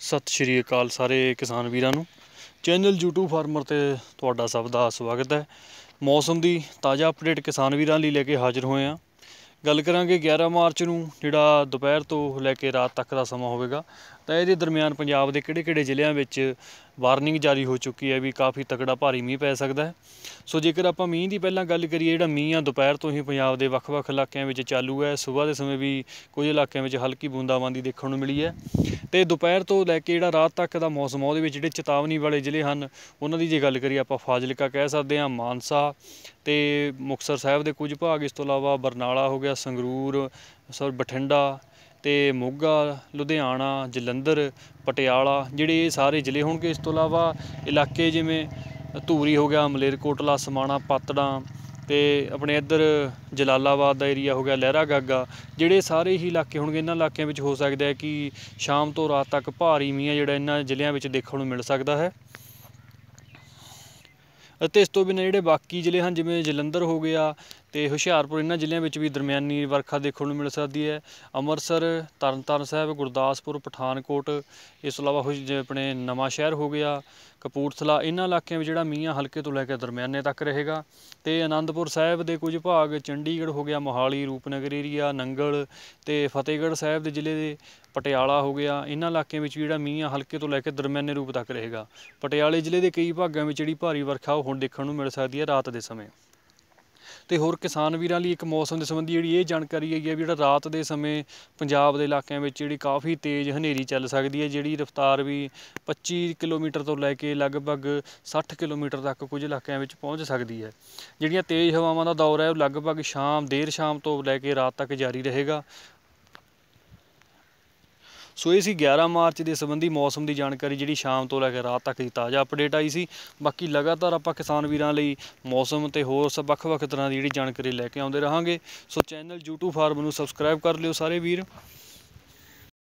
ਸਤਿ ਸ਼੍ਰੀ ਅਕਾਲ ਸਾਰੇ ਕਿਸਾਨ ਵੀਰਾਂ ਨੂੰ ਚੈਨਲ YouTube ਫਾਰਮਰ ਤੇ ਤੁਹਾਡਾ ਸਭ ਦਾ ਸਵਾਗਤ ਹੈ ਮੌਸਮ ਦੀ ਤਾਜ਼ਾ ਅਪਡੇਟ ਕਿਸਾਨ ਵੀਰਾਂ ਲਈ ਲੈ ਕੇ ਹਾਜ਼ਰ ਹੋਏ ਆ ਗੱਲ ਕਰਾਂਗੇ 11 ਮਾਰਚ ਨੂੰ ਜਿਹੜਾ ਦੁਪਹਿਰ ਤੋਂ ਲੈ ਕੇ ਰਾਤ ਤੱਕ ਦਾ ਸਮਾਂ ਹੋਵੇਗਾ ਤਾਂ ਇਹਦੇ ਦਰਮਿਆਨ ਪੰਜਾਬ ਦੇ ਕਿਹੜੇ-ਕਿਹੜੇ ਜ਼ਿਲ੍ਹਿਆਂ ਵਿੱਚ ਵਾਰਨਿੰਗ ਜਾਰੀ ਹੋ ਚੁੱਕੀ ਹੈ ਵੀ ਕਾਫੀ ਤਕੜਾ ਭਾਰੀ ਮੀਂਹ ਪੈ ਸਕਦਾ ਹੈ ਸੋ ਜੇਕਰ ਆਪਾਂ ਮੀਂਹ ਦੀ ਪਹਿਲਾਂ ਗੱਲ ਕਰੀਏ ਜਿਹੜਾ ਮੀਂਹ ਆ ਦੁਪਹਿਰ ਤੋਂ ਹੀ ਪੰਜਾਬ ਦੇ ਵੱਖ-ਵੱਖ ਇਲਾਕਿਆਂ ਵਿੱਚ ਚਾਲੂ ਹੈ ਸਵੇਰ ਦੇ ਸਮੇਂ ਵੀ ਕੁਝ ਇਲਾਕਿਆਂ ਵਿੱਚ ਹਲਕੀ ਬੂੰਦਾਬਾਂਦੀ ਦੇਖਣ ਨੂੰ ਮਿਲੀ ਹੈ ਤੇ ਦੁਪਹਿਰ ਤੋਂ ਲੈ ਕੇ ਜਿਹੜਾ ਰਾਤ ਤੱਕ ਦਾ ਮੌਸਮ ਉਹਦੇ ਵਿੱਚ ਜਿਹੜੇ ਚੇਤਾਵਨੀ ਵਾਲੇ ਜ਼ਿਲ੍ਹੇ ਹਨ ਉਹਨਾਂ ਦੀ ਜੇ ਗੱਲ ਕਰੀਏ ਆਪਾਂ ਫਾਜ਼ਿਲਕਾ ਕਹਿ ਸਕਦੇ ਹਾਂ ਮਾਨਸਾ ਤੇ ਮੁਕਸਰ ਸਾਹਿਬ ਦੇ ਕੁਝ ਭਾਗ ਇਸ ਤੋਂ ਇਲਾਵਾ ਬਰਨਾਲਾ ਹੋ ਗਿਆ ਸੰਗਰੂਰ ਸਰ ਬਠਿੰਡਾ ਤੇ ਮੋਗਾ ਲੁਧਿਆਣਾ ਜਲੰਧਰ ਪਟਿਆਲਾ ਜਿਹੜੇ ਇਹ ਸਾਰੇ ਜ਼ਿਲ੍ਹੇ ਹੋਣਗੇ ਇਸ ਤੋਂ ਇਲਾਵਾ ਇਲਾਕੇ ਜਿਵੇਂ ਧੂਰੀ ਹੋ ਗਿਆ ਮਲੇਰਕੋਟਲਾ ਸਮਾਣਾ ਪਾਤੜਾਂ ਤੇ ਆਪਣੇ ਇੱਧਰ ਜਲਾਲਾਬਾਦ ਦਾ ਏਰੀਆ ਹੋ ਗਿਆ ਲਹਿਰਾ ਗਾਗਾ ਜਿਹੜੇ ਸਾਰੇ ਹੀ ਇਲਾਕੇ ਹੋਣਗੇ ਇਹਨਾਂ ਇਲਾਕਿਆਂ ਵਿੱਚ ਹੋ ਸਕਦਾ ਹੈ ਕਿ ਸ਼ਾਮ ਤੋਂ ਰਾਤ ਤੱਕ ਭਾਰੀ ਮੀਂਹ ਜਿਹੜਾ ਇਹਨਾਂ ਜ਼ਿਲ੍ਹਿਆਂ ਵਿੱਚ ਦੇਖਣ ਨੂੰ ਮਿਲ ਸਕਦਾ ਹੈ ਅਤੇ ਇਸ ਤੋਂ ਬਿਨਾਂ ਜਿਹੜੇ ਬਾਕੀ ਜ਼ਿਲ੍ਹੇ ਹਨ ਜਿਵੇਂ ਜਲੰਧਰ ਹੋ ਗਿਆ ਤੇ ਹੁਸ਼ਿਆਰਪੁਰ ਇਹਨਾਂ ਜ਼ਿਲ੍ਹਿਆਂ ਵਿੱਚ ਵੀ ਦਰਮਿਆਨੀ ਵਰਖਾ ਦੇਖਣ ਨੂੰ ਮਿਲ ਸਕਦੀ ਹੈ ਅੰਮ੍ਰਿਤਸਰ ਤਰਨਤਾਰਨ ਸਾਹਿਬ ਗੁਰਦਾਸਪੁਰ ਪਠਾਨਕੋਟ ਇਸ ਤੋਂ ਇਲਾਵਾ ਆਪਣੇ ਨਵਾਂ ਸ਼ਹਿਰ ਹੋ ਗਿਆ ਕਪੂਰਥਲਾ ਇਹਨਾਂ ਇਲਾਕਿਆਂ ਵਿੱਚ ਜਿਹੜਾ ਮੀਂਹ ਹਲਕੇ ਤੋਂ ਲੈ ਕੇ ਦਰਮਿਆਨੇ ਤੱਕ ਰਹੇਗਾ ਤੇ ਆਨੰਦਪੁਰ ਸਾਹਿਬ ਦੇ ਕੁਝ ਭਾਗ ਚੰਡੀਗੜ੍ਹ ਹੋ ਗਿਆ ਮੋਹਾਲੀ ਰੂਪਨਗਰ ਏਰੀਆ ਨੰਗਲ ਤੇ ਫਤਿਹਗੜ੍ਹ ਸਾਹਿਬ ਦੇ ਜ਼ਿਲ੍ਹੇ ਦੇ ਪਟਿਆਲਾ ਹੋ ਗਿਆ ਇਹਨਾਂ ਇਲਾਕਿਆਂ ਵਿੱਚ ਜਿਹੜਾ ਮੀਂਹ ਹਲਕੇ ਤੋਂ ਲੈ ਕੇ ਦਰਮਿਆਨੇ ਰੂਪ ਤੱਕ ਰਹੇਗਾ ਪਟਿਆਲੇ ਜ਼ਿਲ੍ਹੇ ਦੇ ਕਈ ਭਾਗਾਂ ਵਿੱਚ ਜਿਹੜੀ ਭਾਰੀ ਵਰਖਾ ਉਹ ਹੁਣ ਦੇਖਣ ਨੂੰ ਮਿਲ ਸਕਦੀ ਹੈ ਰਾਤ ਦੇ ਸਮੇਂ ਤੇ ਹੋਰ ਕਿਸਾਨ ਵੀਰਾਂ ਲਈ ਇੱਕ ਮੌਸਮ ਦੇ ਸੰਬੰਧੀ ਜਿਹੜੀ ਇਹ ਜਾਣਕਾਰੀ ਹੈਗੀ ਹੈ ਵੀ ਜਿਹੜਾ ਰਾਤ ਦੇ ਸਮੇਂ ਪੰਜਾਬ ਦੇ ਇਲਾਕਿਆਂ ਵਿੱਚ ਜਿਹੜੀ ਕਾਫੀ ਤੇਜ਼ ਹਨੇਰੀ ਚੱਲ ਸਕਦੀ ਹੈ ਜਿਹੜੀ ਰਫ਼ਤਾਰ ਵੀ 25 ਕਿਲੋਮੀਟਰ ਤੋਂ ਲੈ ਕੇ ਲਗਭਗ 60 ਕਿਲੋਮੀਟਰ ਤੱਕ ਕੁਝ ਇਲਾਕਿਆਂ ਵਿੱਚ ਪਹੁੰਚ ਸਕਦੀ ਹੈ ਜਿਹੜੀਆਂ ਤੇਜ਼ ਹਵਾਵਾਂ ਦਾ ਦੌਰ ਹੈ ਉਹ ਲਗਭਗ ਸ਼ਾਮ ਦੇਰ ਸ਼ਾਮ ਤੋਂ ਲੈ ਕੇ ਰਾਤ ਤੱਕ ਜਾਰੀ ਰਹੇਗਾ ਸੋ ਇਹ ਸੀ 11 ਮਾਰਚ ਦੇ ਸੰਬੰਧੀ ਮੌਸਮ ਦੀ ਜਾਣਕਾਰੀ ਜਿਹੜੀ ਸ਼ਾਮ ਤੋਂ ਲੈ ਕੇ ਰਾਤ ਤੱਕ ਦੀ ਤਾਜ਼ਾ ਅਪਡੇਟ ਆਈ ਸੀ ਬਾਕੀ ਲਗਾਤਾਰ ਆਪਾਂ ਕਿਸਾਨ ਵੀਰਾਂ ਲਈ ਮੌਸਮ ਤੇ ਹੋਰ ਸਭ ਵੱਖ-ਵੱਖ ਤਰ੍ਹਾਂ ਦੀ ਜਿਹੜੀ ਜਾਣਕਾਰੀ ਲੈ ਕੇ ਆਉਂਦੇ ਰਹਾਂਗੇ ਸੋ ਚੈਨਲ YouTube ਫਾਰਮ ਨੂੰ ਸਬਸਕ੍ਰਾਈਬ ਕਰ ਲਿਓ ਸਾਰੇ ਵੀਰ